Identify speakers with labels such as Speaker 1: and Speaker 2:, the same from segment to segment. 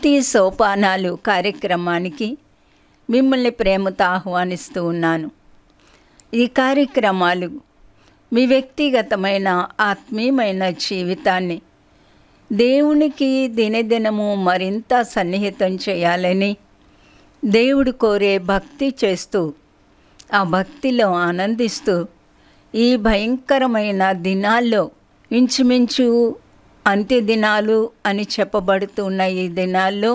Speaker 1: శాంతి సోపానాలు కార్యక్రమానికి మిమ్మల్ని ప్రేమతో ఆహ్వానిస్తూ ఉన్నాను ఈ కార్యక్రమాలు మీ వ్యక్తిగతమైన ఆత్మీయమైన జీవితాన్ని దేవునికి దినదినము మరింత సన్నిహితం చేయాలని దేవుడు కోరే భక్తి చేస్తూ ఆ భక్తిలో ఆనందిస్తూ ఈ భయంకరమైన దినాల్లో ఇంచుమించు అంత్యదినాలు అని చెప్పబడుతున్న ఈ దినాల్లో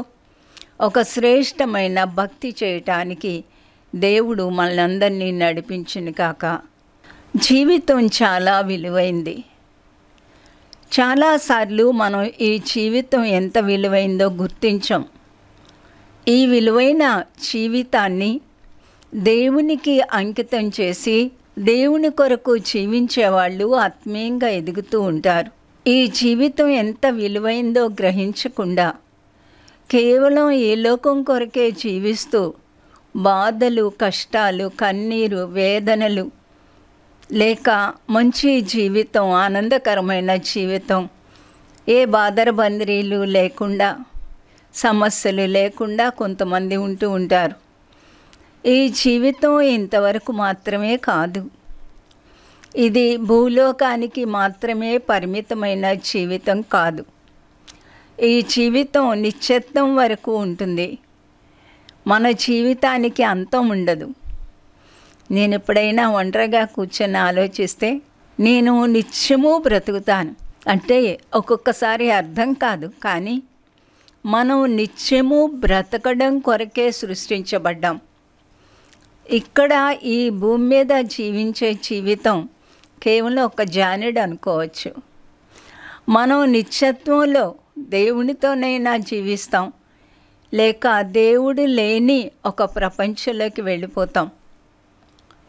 Speaker 1: ఒక శ్రేష్టమైన భక్తి చేయటానికి దేవుడు మనందరినీ నడిపించిన కాక జీవితం చాలా విలువైంది చాలాసార్లు మనం ఈ జీవితం ఎంత విలువైందో గుర్తించం ఈ విలువైన జీవితాన్ని దేవునికి అంకితం చేసి దేవుని కొరకు జీవించేవాళ్ళు ఆత్మీయంగా ఎదుగుతూ ఉంటారు ఈ జీవితం ఎంత విలువైందో గ్రహించకుండా కేవలం ఏ లోకం కొరకే జీవిస్తూ బాధలు కష్టాలు కన్నీరు వేదనలు లేక మంచి జీవితం ఆనందకరమైన జీవితం ఏ బాధరబందరీలు లేకుండా సమస్యలు లేకుండా కొంతమంది ఉంటూ ఉంటారు ఈ జీవితం ఇంతవరకు మాత్రమే కాదు ఇది భూలోకానికి మాత్రమే పరిమితమైన జీవితం కాదు ఈ జీవితం నిశ్చిత్వం వరకు ఉంటుంది మన జీవితానికి అంతం ఉండదు నేను ఎప్పుడైనా ఒంటరిగా కూర్చొని ఆలోచిస్తే నేను నిత్యము బ్రతుకుతాను అంటే ఒక్కొక్కసారి అర్థం కాదు కానీ మనం నిత్యము బ్రతకడం కొరకే సృష్టించబడ్డాం ఇక్కడ ఈ భూమి మీద జీవించే జీవితం కేవలం ఒక జానుడు అనుకోవచ్చు మనం నిత్యత్వంలో దేవునితోనైనా జీవిస్తాం లేక దేవుడు లేని ఒక ప్రపంచంలోకి వెళ్ళిపోతాం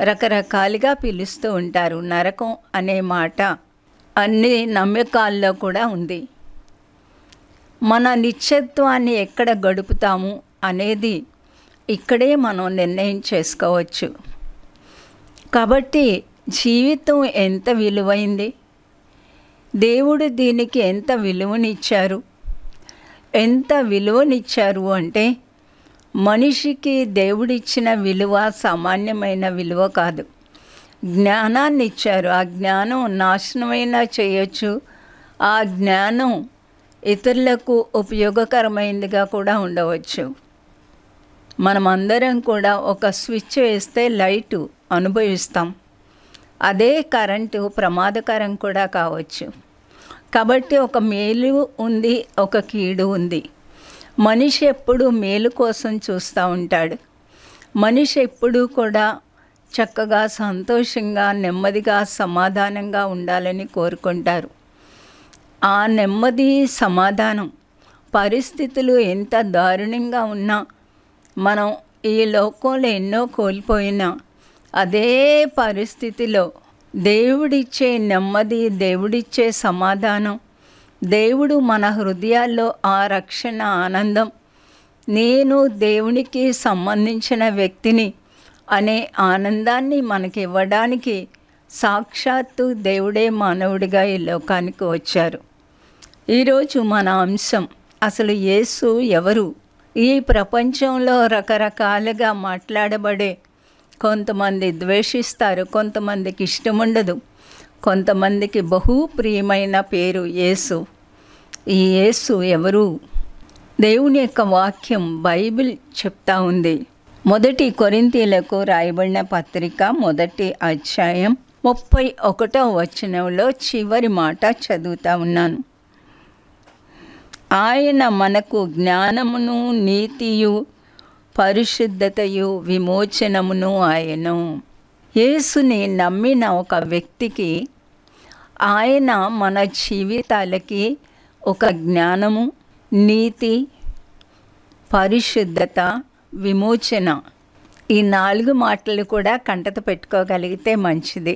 Speaker 1: రకరకాలుగా పిలుస్తూ ఉంటారు నరకం అనే మాట అన్ని నమ్మకాల్లో కూడా ఉంది మన నిత్యత్వాన్ని ఎక్కడ గడుపుతాము అనేది ఇక్కడే మనం నిర్ణయం చేసుకోవచ్చు కాబట్టి జీవితం ఎంత విలువైంది దేవుడు దీనికి ఎంత విలువనిచ్చారు ఎంత విలువనిచ్చారు అంటే మనిషికి దేవుడిచ్చిన విలువ సామాన్యమైన విలువ కాదు జ్ఞానాన్ని ఇచ్చారు ఆ జ్ఞానం నాశనమైనా చేయొచ్చు ఆ జ్ఞానం ఇతరులకు ఉపయోగకరమైనదిగా కూడా ఉండవచ్చు మనమందరం కూడా ఒక స్విచ్ వేస్తే లైటు అనుభవిస్తాం అదే కరెంటు ప్రమాదకరం కూడా కావచ్చు కాబట్టి ఒక మేలు ఉంది ఒక కీడు ఉంది మనిషి ఎప్పుడు మేలు కోసం చూస్తూ ఉంటాడు మనిషి ఎప్పుడూ కూడా చక్కగా సంతోషంగా నెమ్మదిగా సమాధానంగా ఉండాలని కోరుకుంటారు ఆ నెమ్మది సమాధానం పరిస్థితులు ఎంత దారుణంగా ఉన్నా మనం ఈ లోకంలో ఎన్నో కోల్పోయినా అదే పరిస్థితిలో దేవుడిచ్చే నెమ్మది దేవుడిచ్చే సమాధానం దేవుడు మన హృదయాల్లో ఆ రక్షణ ఆనందం నేను దేవునికి సంబంధించిన వ్యక్తిని అనే ఆనందాన్ని మనకి ఇవ్వడానికి సాక్షాత్తు దేవుడే మానవుడిగా ఈ లోకానికి వచ్చారు ఈరోజు మన అంశం అసలు యేసు ఎవరు ఈ ప్రపంచంలో రకరకాలుగా మాట్లాడబడే కొంతమంది ద్వేషిస్తారు కొంతమందికి ఇష్టం ఉండదు కొంతమందికి బహు ప్రియమైన పేరు యేసు ఈ యేసు ఎవరు దేవుని యొక్క వాక్యం బైబిల్ చెప్తా ఉంది మొదటి కొరింతీలకు రాయబడిన పత్రిక మొదటి అధ్యాయం ముప్పై ఒకటో వచనంలో చివరి మాట చదువుతా ఉన్నాను ఆయన మనకు జ్ఞానమును నీతియు పరిశుద్ధతయు విమోచనమును ఆయను యేసుని నమ్మిన ఒక వ్యక్తికి ఆయన మన జీవితాలకి ఒక జ్ఞానము నీతి పరిశుద్ధత విమోచన ఈ నాలుగు మాటలు కూడా కంటత పెట్టుకోగలిగితే మంచిది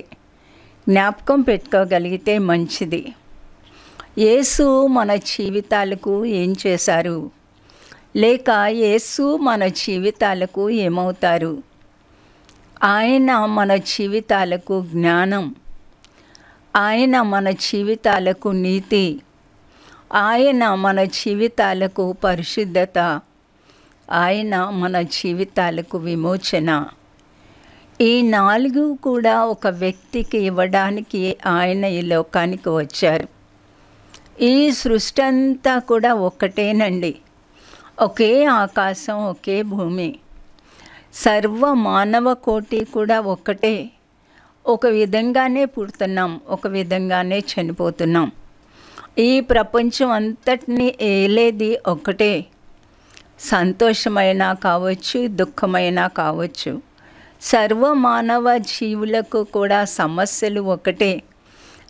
Speaker 1: జ్ఞాపకం పెట్టుకోగలిగితే మంచిది యేసు మన జీవితాలకు ఏం చేశారు లేక యేసు మన జీవితాలకు ఏమవుతారు ఆయన మన జీవితాలకు జ్ఞానం ఆయన మన జీవితాలకు నీతి ఆయన మన జీవితాలకు పరిశుద్ధత ఆయన మన జీవితాలకు విమోచన ఈ నాలుగు కూడా ఒక వ్యక్తికి ఇవ్వడానికి ఆయన ఈ లోకానికి వచ్చారు ఈ సృష్టి అంతా కూడా ఒకటేనండి ఒకే ఆకాశం ఒకే భూమి సర్వ మానవ కోటి కూడా ఒక్కటే ఒక విధంగానే పుడుతున్నాం ఒక విధంగానే చనిపోతున్నాం ఈ ప్రపంచం అంతటిని ఏలేది ఒక్కటే సంతోషమైనా కావచ్చు దుఃఖమైనా కావచ్చు సర్వ మానవ జీవులకు కూడా సమస్యలు ఒకటే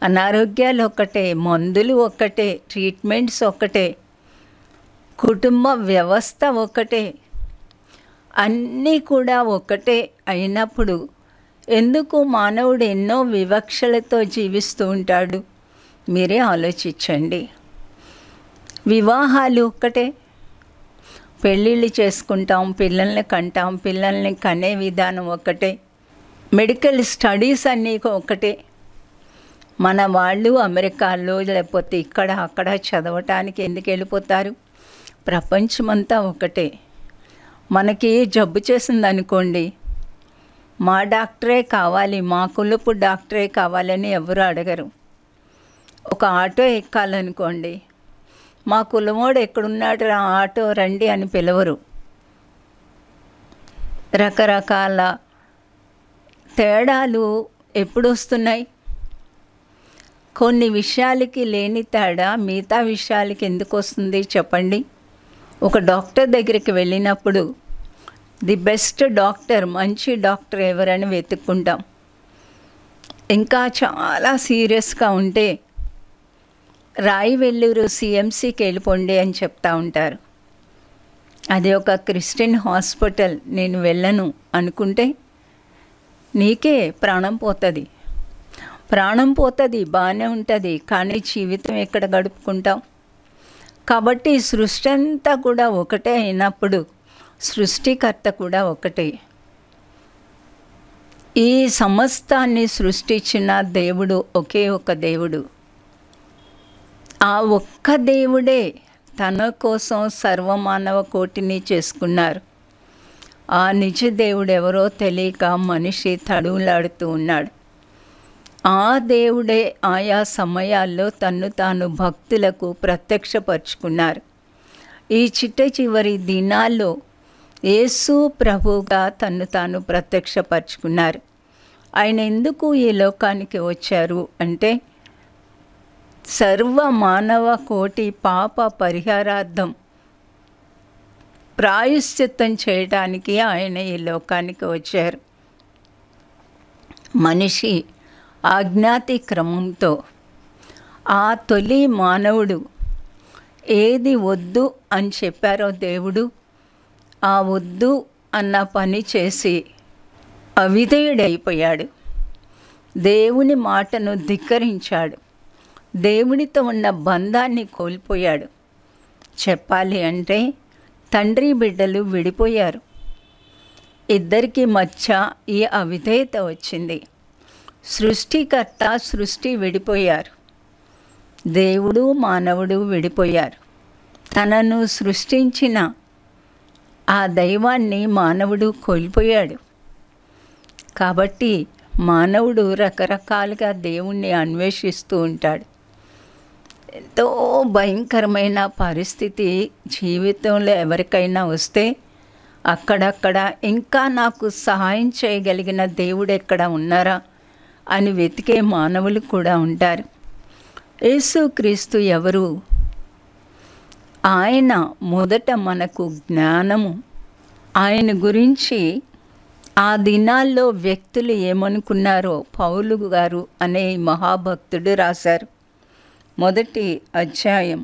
Speaker 1: అనారోగ్యాలు ఒకటే మందులు ఒకటే ట్రీట్మెంట్స్ ఒకటే కుటుంబ వ్యవస్థ ఒకటే అన్నీ కూడా ఒకటే అయినప్పుడు ఎందుకు మానవుడు ఎన్నో వివక్షలతో జీవిస్తూ ఉంటాడు మీరే ఆలోచించండి వివాహాలు ఒక్కటే పెళ్ళిళ్ళు చేసుకుంటాం పిల్లల్ని కంటాం పిల్లల్ని కనే విధానం ఒకటే మెడికల్ స్టడీస్ అన్నీ ఒకటే మన వాళ్ళు అమెరికాలో లేకపోతే ఇక్కడ అక్కడ చదవటానికి ఎందుకు వెళ్ళిపోతారు ప్రపంచమంతా ఒకటే మనకి జబ్బు చేసిందనుకోండి మా డాక్టరే కావాలి మా కులపు డాక్టరే కావాలని ఎవరు అడగరు ఒక ఆటో ఎక్కాలనుకోండి మా కులమోడు ఎక్కడున్నాడు రా ఆటో రండి అని పిలవరు రకరకాల తేడాలు ఎప్పుడు వస్తున్నాయి కొన్ని విషయాలకి లేని తేడా మిగతా విషయాలకి ఎందుకు వస్తుంది చెప్పండి ఒక డాక్టర్ దగ్గరికి వెళ్ళినప్పుడు ది బెస్ట్ డాక్టర్ మంచి డాక్టర్ ఎవరని వెతుక్కుంటాం ఇంకా చాలా సీరియస్గా ఉంటే రాయి వెల్లూరు సిఎంసీకి వెళ్ళిపోండి అని చెప్తా ఉంటారు అది ఒక క్రిస్టియన్ హాస్పిటల్ నేను వెళ్ళను అనుకుంటే నీకే ప్రాణం పోతుంది ప్రాణం పోతుంది బాగానే ఉంటుంది కానీ జీవితం ఎక్కడ గడుపుకుంటాం కాబట్టి సృష్టి అంతా కూడా ఒకటే అయినప్పుడు సృష్టికర్త కూడా ఒకటే ఈ సమస్తాన్ని సృష్టించిన దేవుడు ఒకే ఒక దేవుడు ఆ ఒక్క దేవుడే తన కోసం సర్వమానవ కోటిని చేసుకున్నారు ఆ నిజ దేవుడు ఎవరో తెలియక మనిషి తడువులాడుతూ ఉన్నాడు ఆ దేవుడే ఆయా సమయాల్లో తన్ను తాను భక్తులకు ప్రత్యక్షపరుచుకున్నారు ఈ చిట్ట చివరి దినాల్లో యేసు ప్రభుగా తన్ను తాను ప్రత్యక్షపరుచుకున్నారు ఆయన ఎందుకు ఈ లోకానికి వచ్చారు అంటే సర్వ మానవ కోటి పాప పరిహారార్థం ప్రాయశ్చిత్తం చేయడానికి ఆయన ఈ లోకానికి వచ్చారు మనిషి ఆజ్ఞాతి క్రమంతో ఆ తొలి మానవుడు ఏది వద్దు అని చెప్పారో దేవుడు ఆ వద్దు అన్న పని చేసి అవిధేయుడైపోయాడు దేవుని మాటను ధిక్కరించాడు దేవునితో ఉన్న బంధాన్ని కోల్పోయాడు చెప్పాలి అంటే తండ్రి బిడ్డలు విడిపోయారు ఇద్దరికీ మధ్య ఈ అవిధేయత వచ్చింది సృష్టికర్త సృష్టి విడిపోయారు దేవుడు మానవుడు విడిపోయారు తనను సృష్టించిన ఆ దైవాన్ని మానవుడు కోల్పోయాడు కాబట్టి మానవుడు రకరకాలుగా దేవుణ్ణి అన్వేషిస్తూ ఉంటాడు ఎంతో భయంకరమైన పరిస్థితి జీవితంలో ఎవరికైనా వస్తే అక్కడక్కడ ఇంకా నాకు సహాయం చేయగలిగిన దేవుడు ఎక్కడ ఉన్నారా అని వెతికే మానవులు కూడా ఉంటారు యేసుక్రీస్తు ఎవరు ఆయన మొదట మనకు జ్ఞానము ఆయన గురించి ఆ దినాల్లో వ్యక్తులు ఏమనుకున్నారో పౌలు గారు అనే మహాభక్తుడు రాశారు మొదటి అధ్యాయం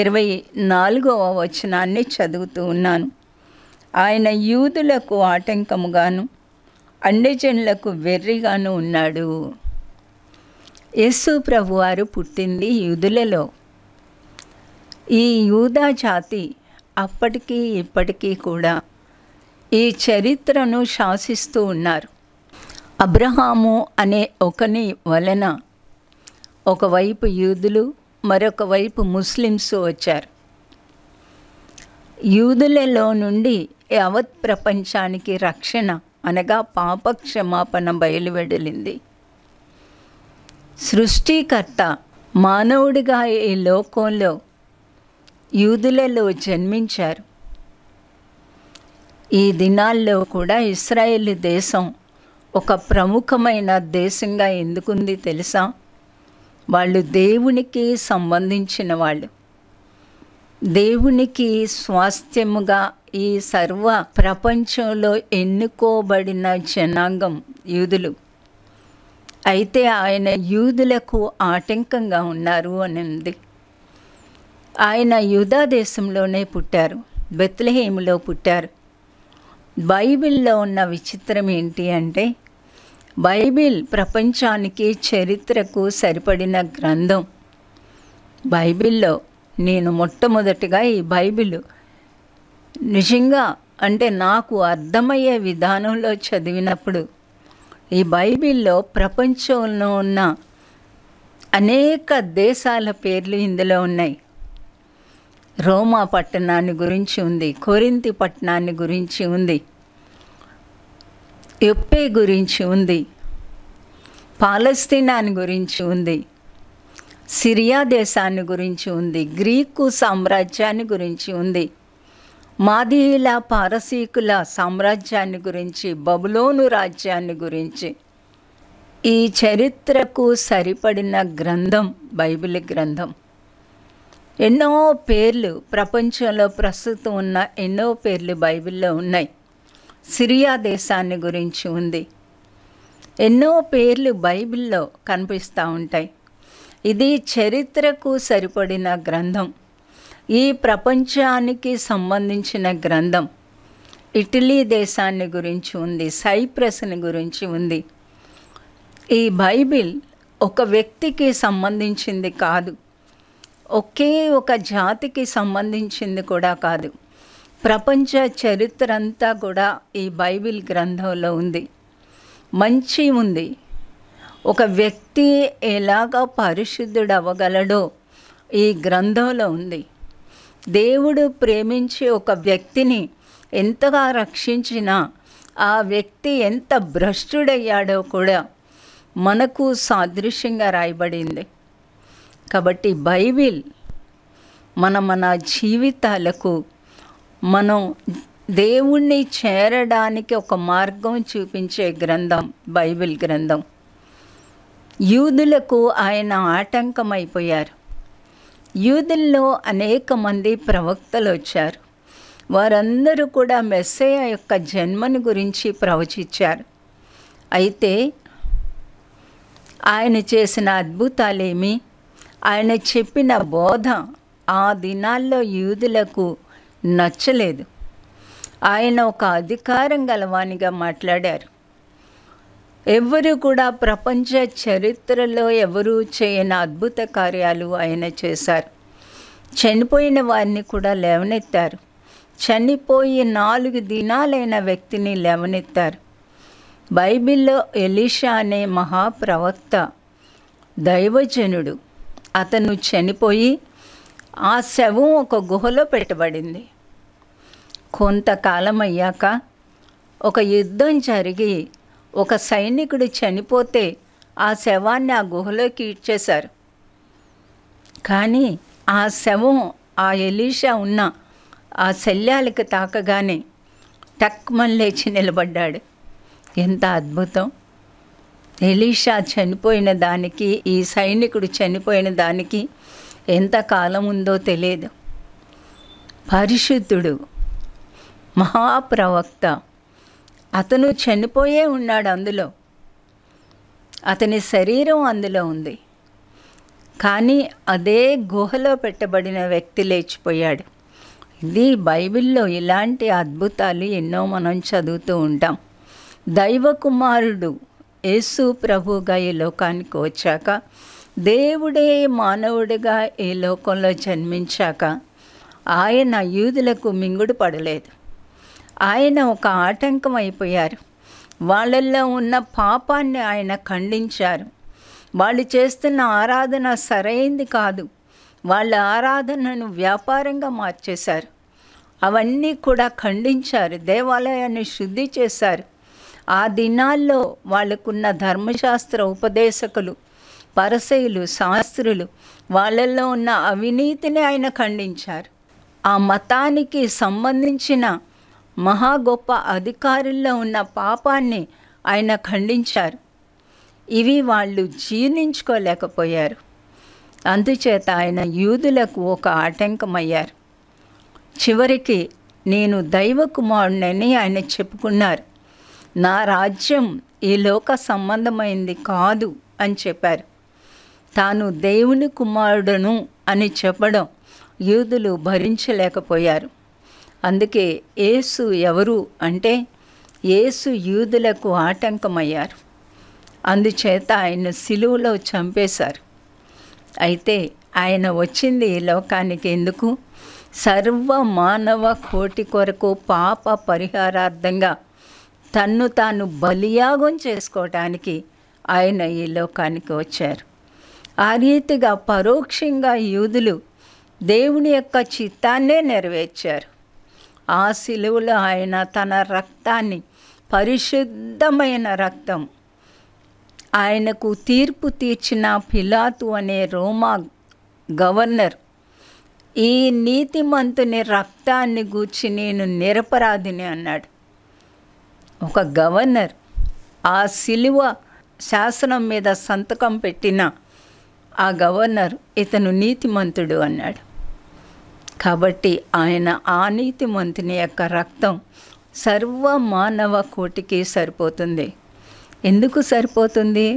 Speaker 1: ఇరవై నాలుగవ వచనాన్ని చదువుతూ ఉన్నాను ఆయన యూదులకు ఆటంకముగాను అండజనులకు వెర్రిగాను ఉన్నాడు యేసు ప్రభువారు పుట్టింది యూదులలో ఈ యూదా జాతి అప్పటికీ ఇప్పటికీ కూడా ఈ చరిత్రను శాసిస్తూ ఉన్నారు అబ్రహాము అనే ఒకని వలన ఒకవైపు యూదులు మరొక వైపు ముస్లిమ్స్ వచ్చారు యూదులలో నుండి యావత్ ప్రపంచానికి రక్షణ అనగా పాప క్షమాపణ బయలువెడలింది సృష్టికర్త మానవుడిగా ఈ లోకంలో యూదులలో జన్మించారు ఈ దినాల్లో కూడా ఇస్రాయేల్ దేశం ఒక ప్రముఖమైన దేశంగా ఎందుకుంది తెలుసా వాళ్ళు దేవునికి సంబంధించిన వాళ్ళు దేవునికి స్వాస్థ్యముగా ఈ సర్వ ప్రపంచంలో ఎన్నుకోబడిన జనాంగం యూదులు అయితే ఆయన యూదులకు ఆటంకంగా ఉన్నారు అని ఉంది ఆయన యూదా దేశంలోనే పుట్టారు బెత్లహేములో పుట్టారు బైబిల్లో ఉన్న విచిత్రం ఏంటి అంటే బైబిల్ ప్రపంచానికి చరిత్రకు సరిపడిన గ్రంథం బైబిల్లో నేను మొట్టమొదటిగా ఈ బైబిల్ నిజంగా అంటే నాకు అర్థమయ్యే విధానంలో చదివినప్పుడు ఈ బైబిల్లో ప్రపంచంలో ఉన్న అనేక దేశాల పేర్లు ఇందులో ఉన్నాయి రోమా పట్టణాన్ని గురించి ఉంది కొరింతి పట్టణాన్ని గురించి ఉంది ఎప్పే గురించి ఉంది పాలస్తీనాని గురించి ఉంది సిరియా దేశాన్ని గురించి ఉంది గ్రీకు సామ్రాజ్యాన్ని గురించి ఉంది మాదీల పారసీకుల సామ్రాజ్యాన్ని గురించి బబులోను రాజ్యాన్ని గురించి ఈ చరిత్రకు సరిపడిన గ్రంథం బైబిల్ గ్రంథం ఎన్నో పేర్లు ప్రపంచంలో ప్రస్తుతం ఉన్న ఎన్నో పేర్లు బైబిల్లో ఉన్నాయి సిరియా దేశాన్ని గురించి ఉంది ఎన్నో పేర్లు బైబిల్లో కనిపిస్తూ ఉంటాయి ఇది చరిత్రకు సరిపడిన గ్రంథం ఈ ప్రపంచానికి సంబంధించిన గ్రంథం ఇటలీ దేశాన్ని గురించి ఉంది సైప్రస్ని గురించి ఉంది ఈ బైబిల్ ఒక వ్యక్తికి సంబంధించింది కాదు ఒకే ఒక జాతికి సంబంధించింది కూడా కాదు ప్రపంచ చరిత్ర అంతా కూడా ఈ బైబిల్ గ్రంథంలో ఉంది మంచి ఉంది ఒక వ్యక్తి ఎలాగ పరిశుద్ధుడు అవ్వగలడో ఈ గ్రంథంలో ఉంది దేవుడు ప్రేమించే ఒక వ్యక్తిని ఎంతగా రక్షించినా ఆ వ్యక్తి ఎంత భ్రష్టుడయ్యాడో కూడా మనకు సాదృశ్యంగా రాయబడింది కాబట్టి బైబిల్ మన మన జీవితాలకు మనం దేవుణ్ణి చేరడానికి ఒక మార్గం చూపించే గ్రంథం బైబిల్ గ్రంథం యూదులకు ఆయన ఆటంకమైపోయారు యూదుల్లో అనేక మంది ప్రవక్తలు వచ్చారు వారందరూ కూడా మెస్సయ యొక్క జన్మను గురించి ప్రవచించారు అయితే ఆయన చేసిన అద్భుతాలేమి ఆయన చెప్పిన బోధ ఆ దినాల్లో యూదులకు నచ్చలేదు ఆయన ఒక అధికారం గలవానిగా మాట్లాడారు ఎవ్వరు కూడా ప్రపంచ చరిత్రలో ఎవరూ చేయని అద్భుత కార్యాలు ఆయన చేశారు చనిపోయిన వారిని కూడా లేవనెత్తారు చనిపోయి నాలుగు దినాలైన వ్యక్తిని లేవనెత్తారు బైబిల్లో ఎలీషా అనే మహాప్రవక్త దైవజనుడు అతను చనిపోయి ఆ శవం ఒక గుహలో పెట్టబడింది కొంతకాలం అయ్యాక ఒక యుద్ధం జరిగి ఒక సైనికుడు చనిపోతే ఆ శవాన్ని ఆ గుహలోకి ఇడ్చేశారు కానీ ఆ శవం ఆ ఎలీషా ఉన్న ఆ శల్యాలకు తాకగానే టక్మన్ లేచి నిలబడ్డాడు ఎంత అద్భుతం ఎలీషా చనిపోయిన దానికి ఈ సైనికుడు చనిపోయిన దానికి ఎంత కాలం ఉందో తెలియదు పరిశుద్ధుడు మహాప్రవక్త అతను చనిపోయే ఉన్నాడు అందులో అతని శరీరం అందులో ఉంది కానీ అదే గుహలో పెట్టబడిన వ్యక్తి లేచిపోయాడు ఇది బైబిల్లో ఇలాంటి అద్భుతాలు ఎన్నో మనం చదువుతూ ఉంటాం దైవ కుమారుడు యేసు ప్రభుగా ఈ లోకానికి వచ్చాక దేవుడే మానవుడిగా ఈ లోకంలో జన్మించాక ఆయన యూదులకు మింగుడు పడలేదు ఆయన ఒక ఆటంకం అయిపోయారు వాళ్ళల్లో ఉన్న పాపాన్ని ఆయన ఖండించారు వాళ్ళు చేస్తున్న ఆరాధన సరైంది కాదు వాళ్ళ ఆరాధనను వ్యాపారంగా మార్చేశారు అవన్నీ కూడా ఖండించారు దేవాలయాన్ని శుద్ధి చేశారు ఆ దినాల్లో వాళ్ళకున్న ధర్మశాస్త్ర ఉపదేశకులు పరసయులు శాస్త్రులు వాళ్ళల్లో ఉన్న అవినీతిని ఆయన ఖండించారు ఆ మతానికి సంబంధించిన మహా గొప్ప అధికారుల్లో ఉన్న పాపాన్ని ఆయన ఖండించారు ఇవి వాళ్ళు జీర్ణించుకోలేకపోయారు అందుచేత ఆయన యూదులకు ఒక ఆటంకమయ్యారు చివరికి నేను దైవ కుమారుడని ఆయన చెప్పుకున్నారు నా రాజ్యం ఈ లోక సంబంధమైంది కాదు అని చెప్పారు తాను దేవుని కుమారుడను అని చెప్పడం యూదులు భరించలేకపోయారు అందుకే ఏసు ఎవరు అంటే ఏసు యూదులకు ఆటంకమయ్యారు అందుచేత ఆయన సిలువలో చంపేశారు అయితే ఆయన వచ్చింది ఈ లోకానికి ఎందుకు సర్వ మానవ కోటి కొరకు పాప పరిహారార్థంగా తన్ను తాను బలియాగం చేసుకోవటానికి ఆయన ఈ లోకానికి వచ్చారు ఆ రీతిగా పరోక్షంగా యూదులు దేవుని యొక్క చిత్తాన్నే నెరవేర్చారు ఆ శిలువలో ఆయన తన రక్తాన్ని పరిశుద్ధమైన రక్తం ఆయనకు తీర్పు తీర్చిన పిలాతు అనే రోమా గవర్నర్ ఈ నీతిమంతుని రక్తాన్ని గూర్చి నేను నిరపరాధిని అన్నాడు ఒక గవర్నర్ ఆ సిలువ శాసనం మీద సంతకం పెట్టిన ఆ గవర్నర్ ఇతను నీతిమంతుడు అన్నాడు కాబట్టి ఆయన ఆ మంతుని యొక్క రక్తం సర్వ మానవ కోటికి సరిపోతుంది ఎందుకు సరిపోతుంది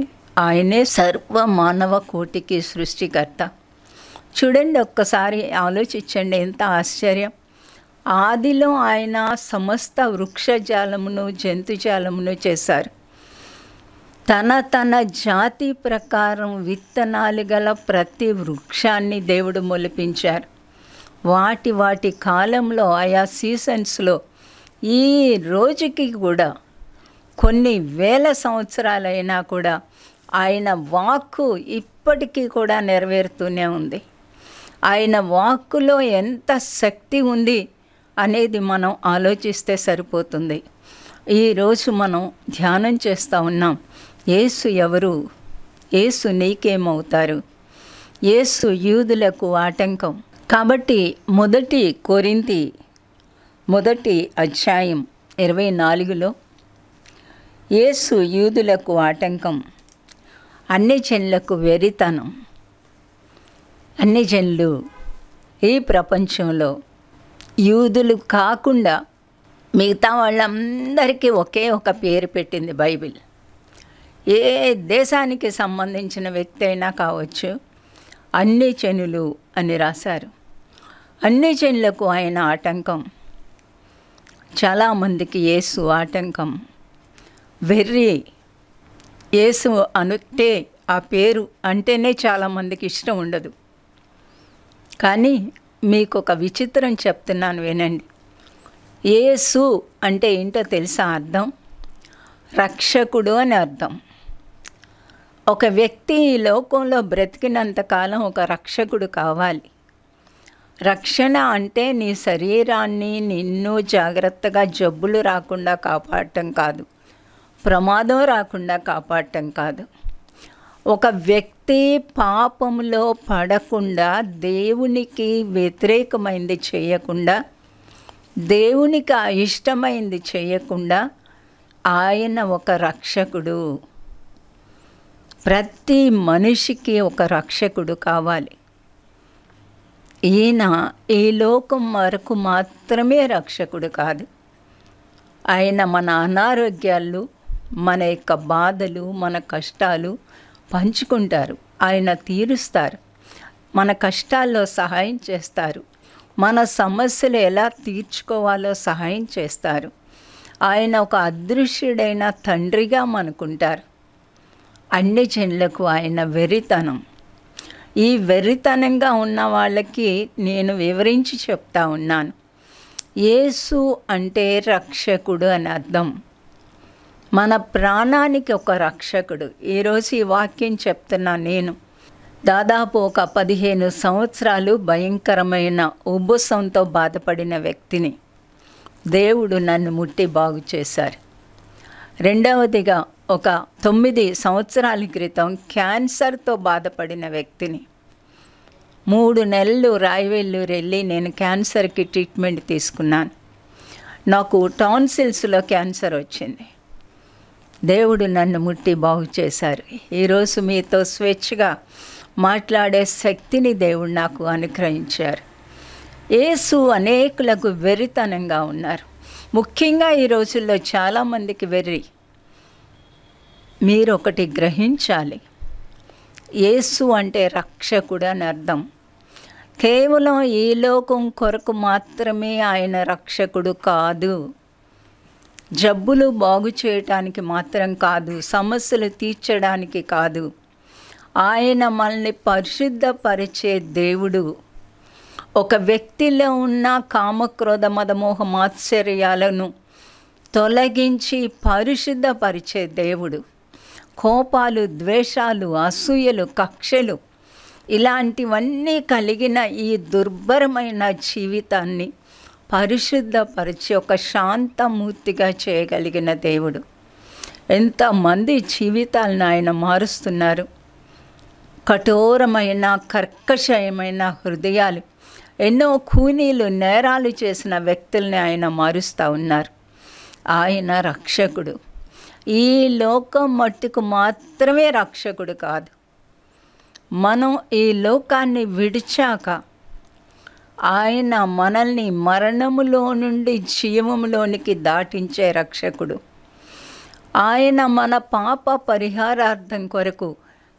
Speaker 1: ఆయనే సర్వ మానవ కోటికి సృష్టికర్త చూడండి ఒక్కసారి ఆలోచించండి ఎంత ఆశ్చర్యం ఆదిలో ఆయన సమస్త వృక్షజాలమును జంతుజాలమును చేశారు తన తన జాతి ప్రకారం విత్తనాలు గల ప్రతి వృక్షాన్ని దేవుడు మొలిపించారు వాటి వాటి కాలంలో ఆయా సీజన్స్లో ఈ రోజుకి కూడా కొన్ని వేల సంవత్సరాలైనా కూడా ఆయన వాక్కు ఇప్పటికీ కూడా నెరవేరుతూనే ఉంది ఆయన వాక్కులో ఎంత శక్తి ఉంది అనేది మనం ఆలోచిస్తే సరిపోతుంది ఈరోజు మనం ధ్యానం చేస్తూ ఉన్నాం ఏసు ఎవరు ఏసు నీకేమవుతారు ఏసు యూదులకు ఆటంకం కాబట్టి మొదటి కొరింతి మొదటి అధ్యాయం ఇరవై నాలుగులో ఏసు యూదులకు ఆటంకం అన్ని జనులకు వెరితనం అన్ని జనులు ఈ ప్రపంచంలో యూదులు కాకుండా మిగతా వాళ్ళందరికీ ఒకే ఒక పేరు పెట్టింది బైబిల్ ఏ దేశానికి సంబంధించిన వ్యక్తి అయినా కావచ్చు అన్ని జనులు అని రాశారు అన్ని జనులకు ఆయన ఆటంకం చాలామందికి యేసు ఆటంకం వెర్రి ఏసు అనుతే ఆ పేరు అంటేనే చాలామందికి ఇష్టం ఉండదు కానీ మీకు ఒక విచిత్రం చెప్తున్నాను వినండి ఏసు అంటే ఏంటో తెలుసా అర్థం రక్షకుడు అని అర్థం ఒక వ్యక్తి ఈ లోకంలో బ్రతికినంతకాలం ఒక రక్షకుడు కావాలి రక్షణ అంటే నీ శరీరాన్ని నిన్ను జాగ్రత్తగా జబ్బులు రాకుండా కాపాడటం కాదు ప్రమాదం రాకుండా కాపాడటం కాదు ఒక వ్యక్తి పాపంలో పడకుండా దేవునికి వ్యతిరేకమైంది చేయకుండా దేవునికి ఇష్టమైంది చేయకుండా ఆయన ఒక రక్షకుడు ప్రతి మనిషికి ఒక రక్షకుడు కావాలి ఈయన ఈ లోకం వరకు మాత్రమే రక్షకుడు కాదు ఆయన మన అనారోగ్యాలు మన యొక్క బాధలు మన కష్టాలు పంచుకుంటారు ఆయన తీరుస్తారు మన కష్టాల్లో సహాయం చేస్తారు మన సమస్యలు ఎలా తీర్చుకోవాలో సహాయం చేస్తారు ఆయన ఒక అదృశ్యుడైన తండ్రిగా మనకుంటారు అన్ని జనులకు ఆయన వెరితనం ఈ వెర్రితనంగా ఉన్న వాళ్ళకి నేను వివరించి చెప్తా ఉన్నాను యేసు అంటే రక్షకుడు అని అర్థం మన ప్రాణానికి ఒక రక్షకుడు ఈరోజు ఈ వాక్యం చెప్తున్నా నేను దాదాపు ఒక పదిహేను సంవత్సరాలు భయంకరమైన ఉబ్బుసంతో బాధపడిన వ్యక్తిని దేవుడు నన్ను ముట్టి బాగు చేశారు రెండవదిగా ఒక తొమ్మిది సంవత్సరాల క్రితం క్యాన్సర్తో బాధపడిన వ్యక్తిని మూడు నెలలు రాయవెల్లూరు వెళ్ళి నేను క్యాన్సర్కి ట్రీట్మెంట్ తీసుకున్నాను నాకు టాన్సిల్స్లో క్యాన్సర్ వచ్చింది దేవుడు నన్ను ముట్టి బాగు చేశారు ఈరోజు మీతో స్వేచ్ఛగా మాట్లాడే శక్తిని దేవుడు నాకు అనుగ్రహించారు ఏసు అనేకులకు వెరితనంగా ఉన్నారు ముఖ్యంగా ఈ రోజుల్లో చాలామందికి వెర్రి మీరు ఒకటి గ్రహించాలి ఏసు అంటే రక్షకుడు అని అర్థం కేవలం ఈ లోకం కొరకు మాత్రమే ఆయన రక్షకుడు కాదు జబ్బులు బాగు చేయటానికి మాత్రం కాదు సమస్యలు తీర్చడానికి కాదు ఆయన మనల్ని పరిశుద్ధపరిచే దేవుడు ఒక వ్యక్తిలో ఉన్న కామక్రోధ మదమోహ మాత్సర్యాలను తొలగించి పరిశుద్ధపరిచే దేవుడు కోపాలు ద్వేషాలు అసూయలు కక్షలు ఇలాంటివన్నీ కలిగిన ఈ దుర్భరమైన జీవితాన్ని పరిశుద్ధపరిచి ఒక శాంతమూర్తిగా చేయగలిగిన దేవుడు ఎంతమంది జీవితాలను ఆయన మారుస్తున్నారు కఠోరమైన కర్కశయమైన హృదయాలు ఎన్నో కూనీలు నేరాలు చేసిన వ్యక్తుల్ని ఆయన మారుస్తూ ఉన్నారు ఆయన రక్షకుడు ఈ లోకం మట్టుకు మాత్రమే రక్షకుడు కాదు మనం ఈ లోకాన్ని విడిచాక ఆయన మనల్ని మరణములో నుండి జీవములోనికి దాటించే రక్షకుడు ఆయన మన పాప పరిహారార్థం కొరకు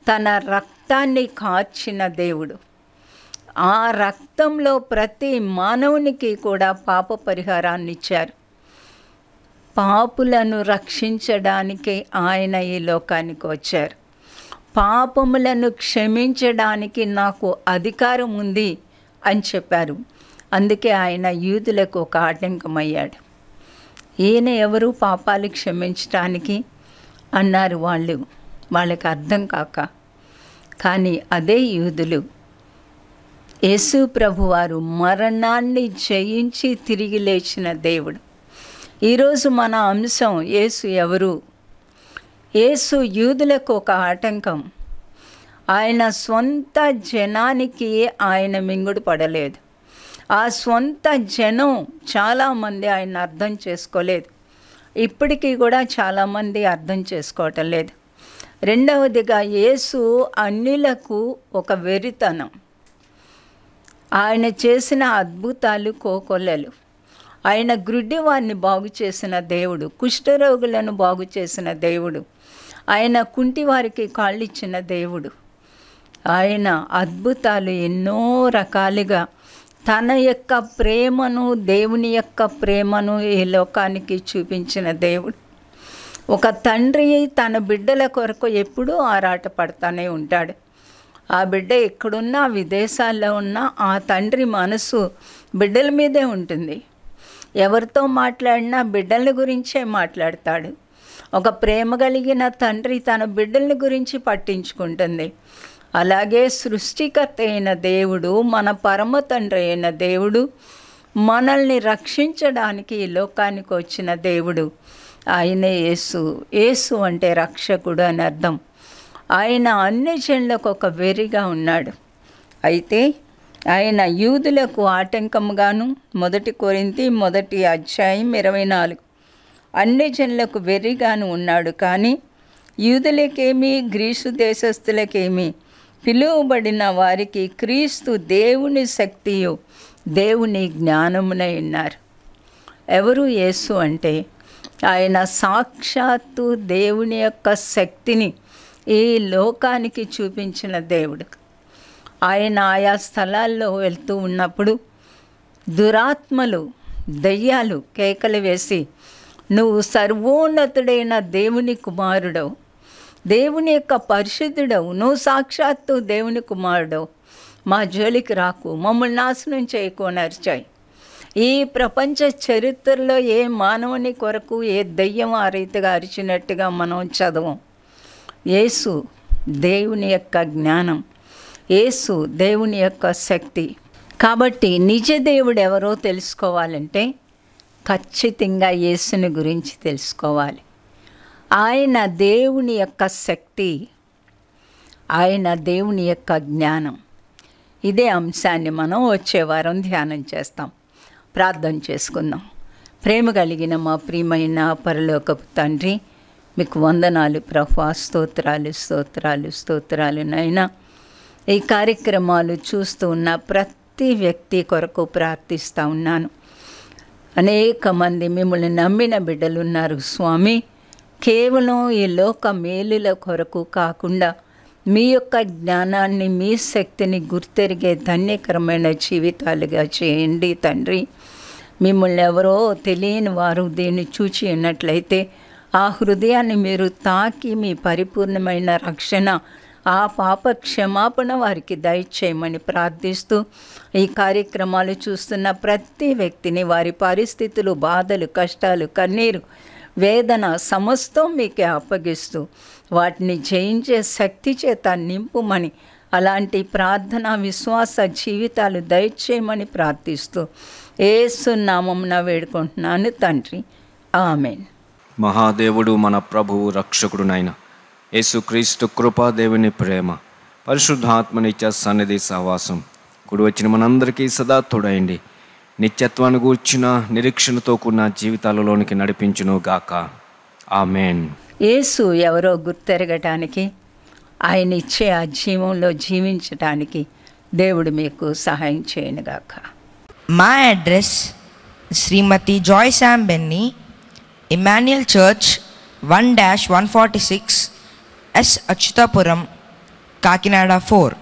Speaker 1: తన రక్తాన్ని కార్చిన దేవుడు ఆ రక్తంలో ప్రతి మానవునికి కూడా పాప పరిహారాన్ని ఇచ్చారు పాపులను రక్షించడానికి ఆయన ఈ లోకానికి వచ్చారు పాపములను క్షమించడానికి నాకు అధికారం ఉంది అని చెప్పారు అందుకే ఆయన యూదులకు ఒక ఆటంకమయ్యాడు ఈయన ఎవరు పాపాలు క్షమించటానికి అన్నారు వాళ్ళు వాళ్ళకి అర్థం కాక కానీ అదే యూదులు యేసు ప్రభువారు మరణాన్ని జయించి తిరిగి లేచిన దేవుడు ఈరోజు మన అంశం యేసు ఎవరు యేసు యూదులకు ఒక ఆటంకం ఆయన సొంత జనానికి ఆయన మింగుడు పడలేదు ఆ సొంత జనం చాలామంది ఆయన అర్థం చేసుకోలేదు ఇప్పటికీ కూడా చాలామంది అర్థం చేసుకోవటం లేదు రెండవదిగా యేసు అన్యులకు ఒక వెరితనం ఆయన చేసిన అద్భుతాలు కోకొల్లలు ఆయన గ్రుడ్డివారిని బాగు చేసిన దేవుడు కుష్ఠరోగులను బాగు చేసిన దేవుడు ఆయన కుంటి వారికి కాళ్ళిచ్చిన దేవుడు ఆయన అద్భుతాలు ఎన్నో రకాలుగా తన యొక్క ప్రేమను దేవుని యొక్క ప్రేమను ఈ లోకానికి చూపించిన దేవుడు ఒక తండ్రి తన బిడ్డల కొరకు ఎప్పుడూ ఆరాట పడతానే ఉంటాడు ఆ బిడ్డ ఎక్కడున్నా విదేశాల్లో ఉన్నా ఆ తండ్రి మనసు బిడ్డల మీదే ఉంటుంది ఎవరితో మాట్లాడినా బిడ్డలని గురించే మాట్లాడతాడు ఒక ప్రేమ కలిగిన తండ్రి తన బిడ్డల్ని గురించి పట్టించుకుంటుంది అలాగే సృష్టికర్త అయిన దేవుడు మన పరమ తండ్రి అయిన దేవుడు మనల్ని రక్షించడానికి ఈ లోకానికి వచ్చిన దేవుడు ఆయన యేసు యేసు అంటే రక్షకుడు అని అర్థం ఆయన అన్ని జనులకు ఒక వెరిగా ఉన్నాడు అయితే ఆయన యూదులకు ఆటంకంగాను మొదటి కోరింది మొదటి అధ్యాయం ఇరవై నాలుగు అన్ని జనులకు వెర్రిగాను ఉన్నాడు కానీ యూదులకేమీ గ్రీసు దేశస్థులకేమి పిలువబడిన వారికి క్రీస్తు దేవుని శక్తియు దేవుని జ్ఞానమునై ఉన్నారు ఎవరు యేసు అంటే ఆయన సాక్షాత్తు దేవుని యొక్క శక్తిని ఈ లోకానికి చూపించిన దేవుడు ఆయన ఆయా స్థలాల్లో వెళ్తూ ఉన్నప్పుడు దురాత్మలు దయ్యాలు కేకలు వేసి నువ్వు సర్వోన్నతుడైన దేవుని కుమారుడవు దేవుని యొక్క పరిశుద్ధుడవు నువ్వు సాక్షాత్తు దేవుని కుమారుడవు మా జోలికి రాకు మమ్మల్ని నాశనం చేయకు నరిచాయి ఈ ప్రపంచ చరిత్రలో ఏ మానవుని కొరకు ఏ దయ్యం ఆ రీతిగా అరిచినట్టుగా మనం చదవం యేసు దేవుని యొక్క జ్ఞానం యేసు దేవుని యొక్క శక్తి కాబట్టి నిజ దేవుడు ఎవరో తెలుసుకోవాలంటే ఖచ్చితంగా యేసుని గురించి తెలుసుకోవాలి ఆయన దేవుని యొక్క శక్తి ఆయన దేవుని యొక్క జ్ఞానం ఇదే అంశాన్ని మనం వచ్చే వారం ధ్యానం చేస్తాం ప్రార్థన చేసుకుందాం ప్రేమ కలిగిన మా ప్రియమైన పరలోకపు తండ్రి మీకు వందనాలు ప్రభా స్తోత్రాలు స్తోత్రాలు స్తోత్రాలు నైనా ఈ కార్యక్రమాలు చూస్తూ ఉన్న ప్రతి వ్యక్తి కొరకు ప్రార్థిస్తూ ఉన్నాను అనేక మంది మిమ్మల్ని నమ్మిన బిడ్డలు ఉన్నారు స్వామి కేవలం ఈ లోక మేలుల కొరకు కాకుండా మీ యొక్క జ్ఞానాన్ని మీ శక్తిని గుర్తెరిగే ధన్యకరమైన జీవితాలుగా చేయండి తండ్రి మిమ్మల్ని ఎవరో తెలియని వారు దీన్ని చూచి ఉన్నట్లయితే ఆ హృదయాన్ని మీరు తాకి మీ పరిపూర్ణమైన రక్షణ ఆ పాప క్షమాపణ వారికి దయచేయమని ప్రార్థిస్తూ ఈ కార్యక్రమాలు చూస్తున్న ప్రతి వ్యక్తిని వారి పరిస్థితులు బాధలు కష్టాలు కన్నీరు వేదన సమస్తం మీకే అప్పగిస్తూ వాటిని జయించే శక్తి చేత నింపుమని అలాంటి ప్రార్థన విశ్వాస జీవితాలు దయచేయమని ప్రార్థిస్తూ ఏసునామంన వేడుకుంటున్నాను తండ్రి ఆమెన్ మహాదేవుడు మన ప్రభువు రక్షకుడు యేసుక్రీస్తు కృపా దేవుని ప్రేమ పరిశుద్ధాత్మనిత్య సన్నిధి సహవాసం కుడి వచ్చిన మనందరికీ సదా తోడయండి నిత్యత్వాన్ని కూర్చున్న నిరీక్షణతో కూడిన జీవితాలలోనికి నడిపించును గాక మేన్ యేసు ఎవరో గుర్తెరగటానికి ఆయన ఇచ్చే ఆ జీవంలో జీవించటానికి దేవుడు మీకు సహాయం గాక మా address Shrimati Joy Shambenni Emmanuel church one dash one forty six S Achyutapuram Kakinada four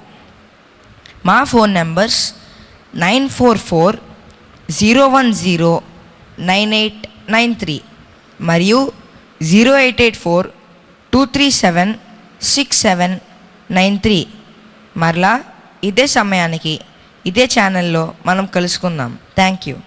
Speaker 1: మా phone numbers nine four four zero one zero nine eight nine three మరియు zero eight eight four two three seven six seven nine three మరలా ఇదే సమయానికి ఇదే ఛానల్లో మనం కలుసుకుందాం thank you